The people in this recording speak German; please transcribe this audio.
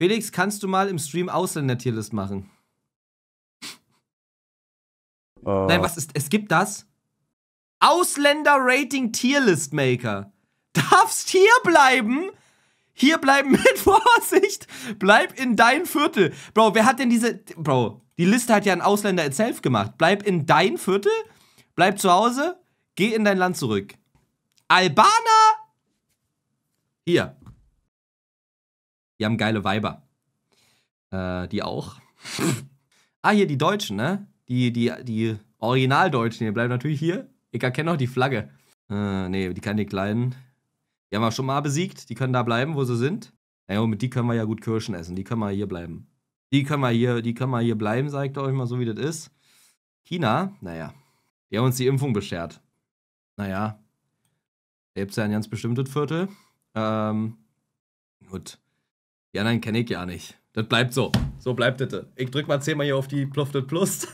Felix, kannst du mal im Stream Ausländer-Tierlist machen? Uh. Nein, was ist. Es gibt das? Ausländer-Rating-Tierlist-Maker. Darfst hier bleiben? Hier bleiben mit Vorsicht. Bleib in dein Viertel. Bro, wer hat denn diese. Bro, die Liste hat ja ein Ausländer itself gemacht. Bleib in dein Viertel. Bleib zu Hause. Geh in dein Land zurück. Albaner! Hier. Die haben geile Weiber. Äh, die auch. ah, hier die Deutschen, ne? Die, die, die Originaldeutschen, die bleiben natürlich hier. Ich erkenne auch die Flagge. Äh, nee, die kann die Kleinen. Die haben wir schon mal besiegt. Die können da bleiben, wo sie sind. Ja, mit die können wir ja gut Kirschen essen. Die können wir hier bleiben. Die können wir hier, die können wir hier bleiben, sagt euch mal so, wie das ist. China, naja. Die haben uns die Impfung beschert. Naja. Da gibt es ja ein ganz bestimmtes Viertel. Ähm, gut. Ja, nein, kenne ich ja nicht. Das bleibt so. So bleibt bitte. Ich drück mal zehnmal hier auf die Pluftet Plus.